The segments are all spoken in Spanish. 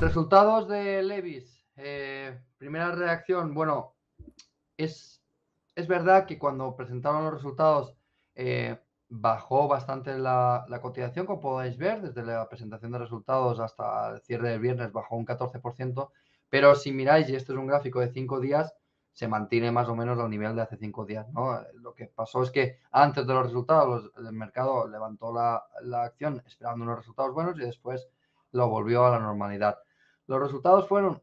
Resultados de Levis. Eh, primera reacción, bueno, es, es verdad que cuando presentaron los resultados eh, bajó bastante la, cotización, como podéis ver, desde la presentación de resultados hasta el cierre del viernes bajó un 14%, pero si miráis, y esto es un gráfico de 5 días, se mantiene más o menos al nivel de hace 5 días. Lo que pasó es que antes de los resultados el mercado levantó la, la acción esperando unos resultados buenos y después lo volvió a la normalidad. Los resultados fueron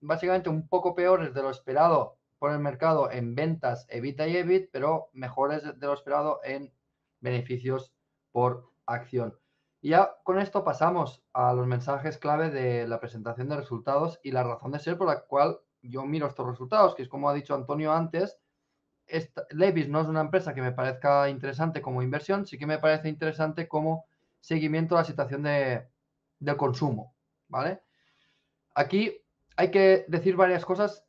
básicamente un poco peores de lo esperado por el mercado en ventas, EBITDA y EBIT, pero mejores de lo esperado en beneficios por acción. Y ya con esto pasamos a los mensajes clave de la presentación de resultados y la razón de ser por la cual yo miro estos resultados, que es como ha dicho Antonio antes, Levis no es una empresa que me parezca interesante como inversión, sí que me parece interesante como seguimiento a la situación de, del consumo, ¿vale? Aquí hay que decir varias cosas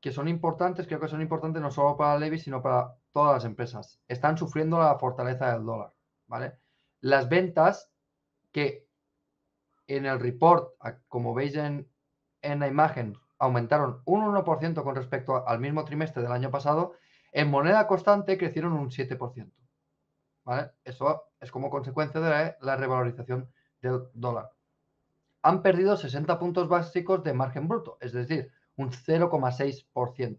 que son importantes, creo que son importantes no solo para Levi, sino para todas las empresas. Están sufriendo la fortaleza del dólar, ¿vale? Las ventas que en el report, como veis en, la imagen, aumentaron un 1% con respecto al mismo trimestre del año pasado, en moneda constante crecieron un 7%. ¿vale? Eso es como consecuencia de la revalorización del dólar han perdido 60 puntos básicos de margen bruto, es decir, un 0,6%.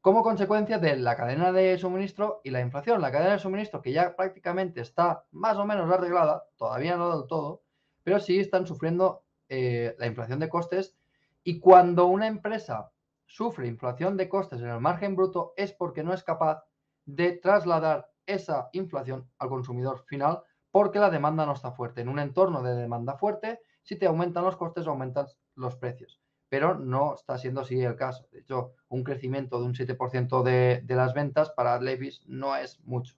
Como consecuencia de la cadena de suministro y la inflación, la cadena de suministro que ya prácticamente está más o menos arreglada, todavía no del todo, pero sí están sufriendo eh, la inflación de costes y cuando una empresa sufre inflación de costes en el margen bruto es porque no es capaz de trasladar esa inflación al consumidor final porque la demanda no está fuerte. En un entorno de demanda fuerte, si te aumentan los costes, aumentas los precios. Pero no está siendo así el caso. De hecho, un crecimiento de un 7% de, las ventas para Levi's no es mucho.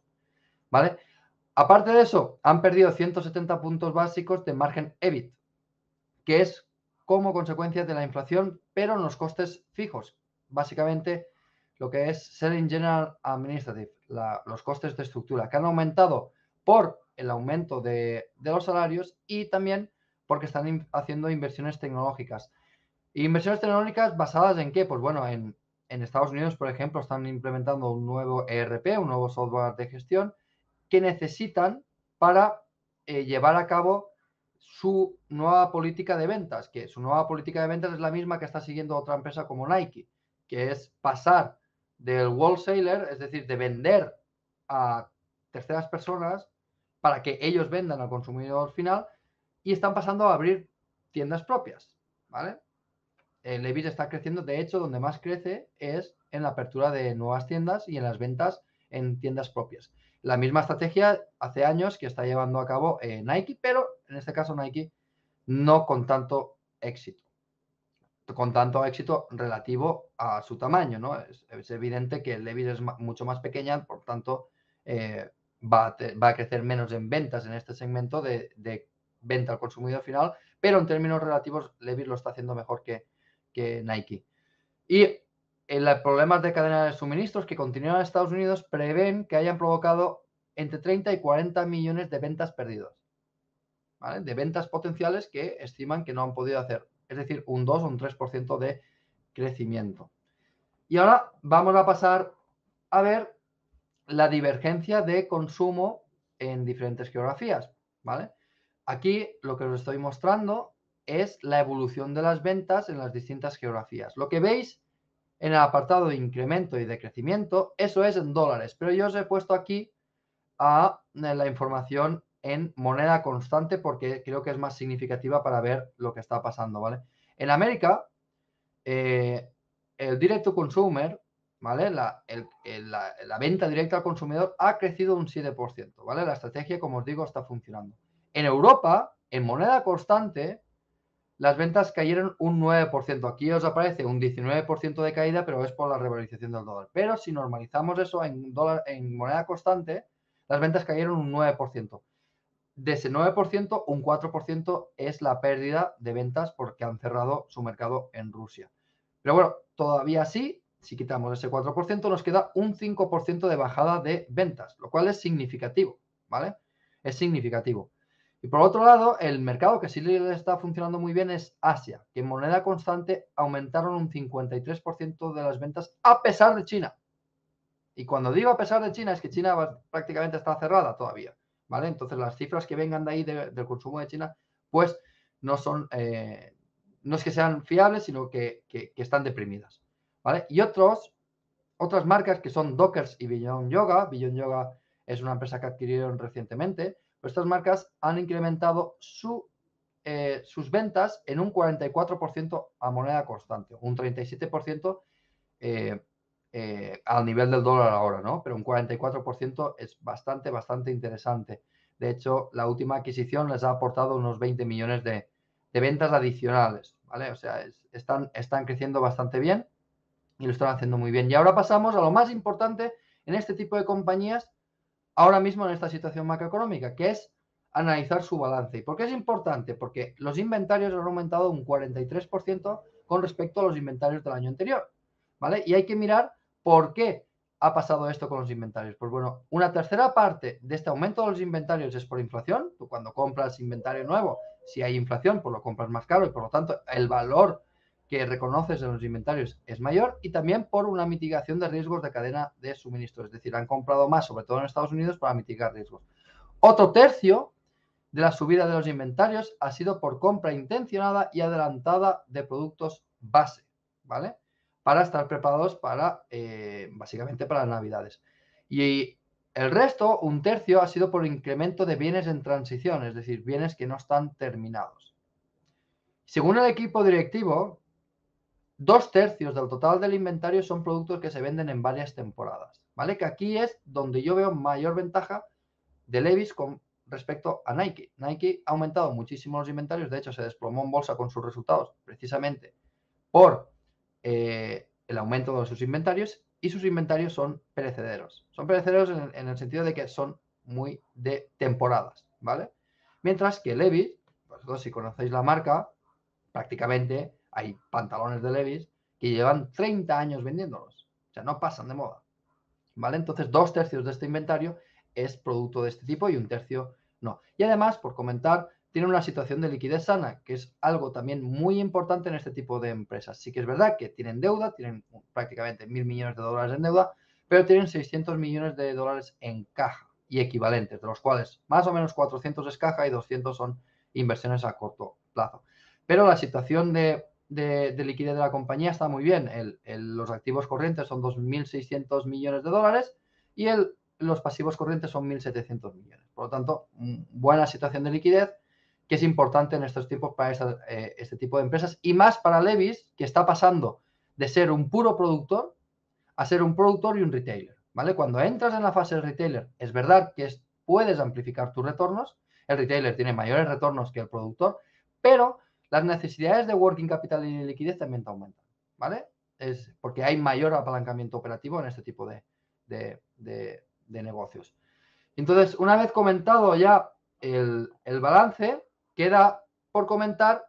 ¿Vale? Aparte de eso, han perdido 170 puntos básicos de margen EBIT, que es como consecuencia de la inflación, pero en los costes fijos. Básicamente, lo que es Selling General Administrative, los costes de estructura, que han aumentado por el aumento de, de, los salarios y también porque están haciendo inversiones tecnológicas. ¿Inversiones tecnológicas basadas en qué? Pues bueno, en, Estados Unidos, por ejemplo, están implementando un nuevo ERP, un nuevo software de gestión, que necesitan para eh, llevar a cabo su nueva política de ventas, que su nueva política de ventas es la misma que está siguiendo otra empresa como Nike, que es pasar del wholesaler, es decir, de vender a terceras personas para que ellos vendan al consumidor final, y están pasando a abrir tiendas propias, ¿vale? El está creciendo, de hecho, donde más crece es en la apertura de nuevas tiendas y en las ventas en tiendas propias. La misma estrategia hace años que está llevando a cabo eh, Nike, pero en este caso Nike no con tanto éxito, con tanto éxito relativo a su tamaño, ¿no? Es, evidente que Levi's es mucho más pequeña, por tanto, eh, va, a crecer menos en ventas en este segmento de venta al consumidor final, pero en términos relativos Levi lo está haciendo mejor que, Nike. Y eh, los problemas de cadena de suministros que continúan en Estados Unidos prevén que hayan provocado entre 30 y 40 millones de ventas perdidas, ¿vale? de ventas potenciales que estiman que no han podido hacer, es decir, un 2 o un 3% de crecimiento. Y ahora vamos a pasar a ver la divergencia de consumo en diferentes geografías, ¿vale? Aquí lo que os estoy mostrando es la evolución de las ventas en las distintas geografías. Lo que veis en el apartado de incremento y de crecimiento, eso es en dólares, pero yo os he puesto aquí eh, la información en moneda constante porque creo que es más significativa para ver lo que está pasando, ¿vale? En América, eh, el direct to consumer, ¿vale? La, venta directa al consumidor ha crecido un 7%, ¿vale? La estrategia, como os digo, está funcionando. En Europa, en moneda constante, las ventas cayeron un 9%. Aquí os aparece un 19% de caída, pero es por la revalorización del dólar. Pero si normalizamos eso en, en moneda constante, las ventas cayeron un 9%. De ese 9%, un 4% es la pérdida de ventas porque han cerrado su mercado en Rusia. Pero bueno, todavía así, si quitamos ese 4%, nos queda un 5% de bajada de ventas, lo cual es significativo, ¿vale? Es significativo. Y por otro lado, el mercado que sí le está funcionando muy bien es Asia, que en moneda constante aumentaron un 53% de las ventas a pesar de China. Y cuando digo a pesar de China es que China prácticamente está cerrada todavía, ¿vale? Entonces las cifras que vengan de ahí del consumo de China, pues no son, eh, no es que sean fiables, sino que, están deprimidas, ¿vale? Y otros, otras marcas que son Dockers y Billion Yoga, Billion Yoga es una empresa que adquirieron recientemente, estas marcas han incrementado su, eh, sus ventas en un 44% a moneda constante, un 37% eh, eh, al nivel del dólar ahora, ¿no? Pero un 44% es bastante, bastante interesante. De hecho, la última adquisición les ha aportado unos 20 millones de, ventas adicionales, ¿vale? O sea, están, están creciendo bastante bien y lo están haciendo muy bien. Y ahora pasamos a lo más importante en este tipo de compañías, ahora mismo en esta situación macroeconómica, que es analizar su balance. ¿Y por qué es importante? Porque los inventarios han aumentado un 43% con respecto a los inventarios del año anterior. ¿Vale? Y hay que mirar por qué ha pasado esto con los inventarios. Pues bueno, una tercera parte de este aumento de los inventarios es por inflación. Tú cuando compras inventario nuevo, si hay inflación, pues lo compras más caro y por lo tanto el valor que reconoces en los inventarios es mayor y también por una mitigación de riesgos de cadena de suministro. Es decir, han comprado más, sobre todo en Estados Unidos, para mitigar riesgos. Otro tercio de la subida de los inventarios ha sido por compra intencionada y adelantada de productos base, ¿vale? Para estar preparados para, eh, básicamente, para Navidades. Y el resto, un tercio, ha sido por incremento de bienes en transición, es decir, bienes que no están terminados. Según el equipo directivo, dos tercios del total del inventario son productos que se venden en varias temporadas, ¿vale? Que aquí es donde yo veo mayor ventaja de Levis con respecto a Nike. Nike ha aumentado muchísimo los inventarios, de hecho se desplomó en bolsa con sus resultados precisamente por eh, el aumento de sus inventarios y sus inventarios son perecederos. Son perecederos en, el sentido de que son muy de temporadas, ¿vale? Mientras que Levis, vosotros si conocéis la marca, prácticamente hay pantalones de Levis que llevan 30 años vendiéndolos. O sea, no pasan de moda. ¿Vale? Entonces, dos tercios de este inventario es producto de este tipo y un tercio no. Y además, por comentar, tiene una situación de liquidez sana, que es algo también muy importante en este tipo de empresas. Sí que es verdad que tienen deuda, tienen prácticamente mil millones de dólares en deuda, pero tienen 600 millones de dólares en caja y equivalentes, de los cuales más o menos 400 es caja y 200 son inversiones a corto plazo. Pero la situación de de, liquidez de la compañía está muy bien. los activos corrientes son 2.600 millones de dólares y el, los pasivos corrientes son 1.700 millones. Por lo tanto, buena situación de liquidez que es importante en estos tiempos para eh, este tipo de empresas y más para Levis, que está pasando de ser un puro productor a ser un productor y un retailer. ¿vale? Cuando entras en la fase de retailer, es verdad que puedes amplificar tus retornos, el retailer tiene mayores retornos que el productor, pero las necesidades de working capital y liquidez también aumentan, ¿vale? Es porque hay mayor apalancamiento operativo en este tipo de, negocios. Entonces, una vez comentado ya el, balance, queda por comentar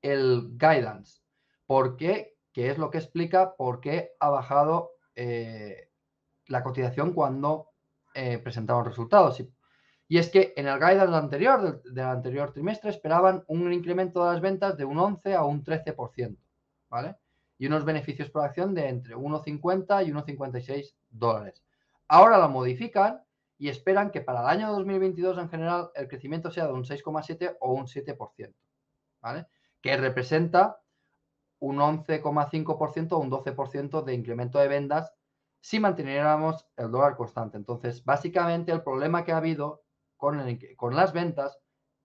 el guidance. ¿Por qué? Que es lo que explica por qué ha bajado eh, la cotización cuando eh, presentaron resultados. Y es que en el guidance anterior, del, anterior trimestre, esperaban un incremento de las ventas de un 11 a un 13%, ¿vale? Y unos beneficios por acción de entre 1,50 y 1,56 dólares. Ahora lo modifican y esperan que para el año 2022 en general el crecimiento sea de un 6,7 o un 7%, ¿vale? Que representa un 11,5% o un 12% de incremento de ventas si manteniéramos el dólar constante. Entonces, básicamente el problema que ha habido con, las ventas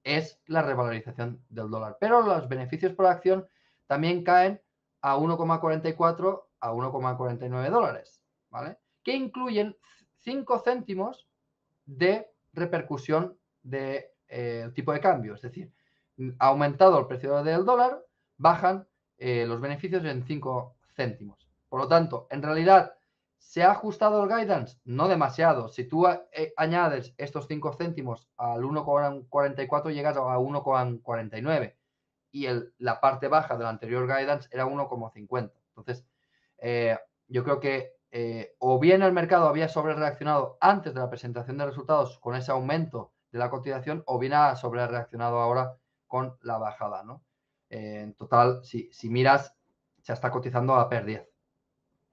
es la revalorización del dólar. Pero los beneficios por acción también caen a 1,44 a 1,49 dólares, ¿vale? Que incluyen 5 céntimos de repercusión de eh, tipo de cambio. Es decir, aumentado el precio del dólar, bajan eh, los beneficios en 5 céntimos. Por lo tanto, en realidad, ¿Se ha ajustado el guidance? No demasiado. Si tú eh, añades estos 5 céntimos al 1,44 llegas a 1,49 y la parte baja del anterior guidance era 1,50. Entonces, eh, yo creo que eh, o bien el mercado había sobrereaccionado antes de la presentación de resultados con ese aumento de la cotización o bien ha sobrereaccionado ahora con la bajada. en total, si, si miras, se está cotizando a PER 10.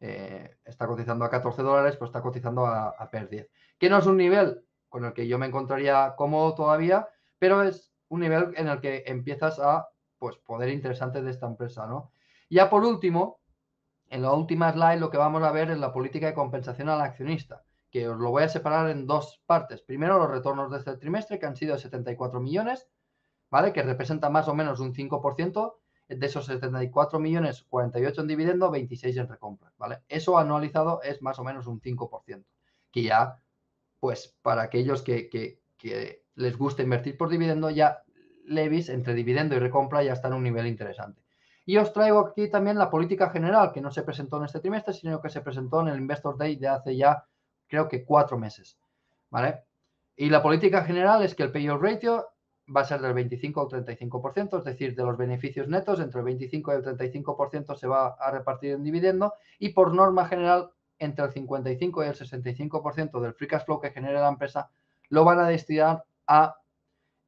Eh, está cotizando a 14 dólares, pues está cotizando a, a 10. E que no es un nivel con el que yo me encontraría cómodo todavía, pero es un nivel en el que empiezas a pues, poder interesante de esta empresa. ¿no? Ya por último, en la última slide lo que vamos a ver es la política de compensación al accionista, que os lo voy a separar en dos partes. Primero, los retornos de este trimestre, que han sido de 74 millones, ¿vale? que representa más o menos un 5% de esos 74 millones, 48 en dividendo, 26 en recompra, ¿vale? Eso anualizado es más o menos un 5%, que ya, pues para aquellos que, les gusta invertir por dividendo, ya Levis entre dividendo y recompra ya está en un nivel interesante. Y os traigo aquí también la política general, que no se presentó en este trimestre, sino que se presentó en el Investor Day de hace ya, creo que cuatro meses, ¿vale? Y la política general es que el payout ratio va a ser del 25 al 35%, es decir, de los beneficios netos, entre el 25 y el 35% se va a repartir en dividendo y por norma general, entre el 55 y el 65% del free cash flow que genera la empresa lo van a destinar a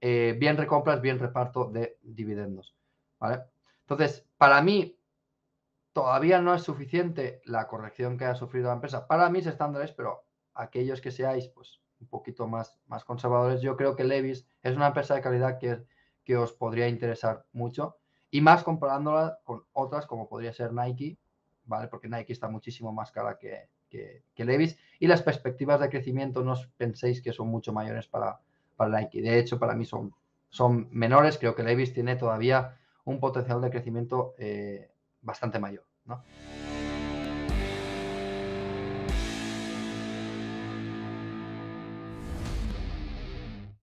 eh, bien recompras, bien reparto de dividendos. ¿vale? Entonces, para mí, todavía no es suficiente la corrección que ha sufrido la empresa para mis estándares, pero aquellos que seáis, pues un poquito más, más conservadores, yo creo que Levis es una empresa de calidad que, que os podría interesar mucho y más comparándola con otras como podría ser Nike, ¿vale? Porque Nike está muchísimo más cara que, que, Levis y las perspectivas de crecimiento no os penséis que son mucho mayores para, para Nike. De hecho, para mí son, son menores, creo que Levis tiene todavía un potencial de crecimiento eh, bastante mayor, ¿no?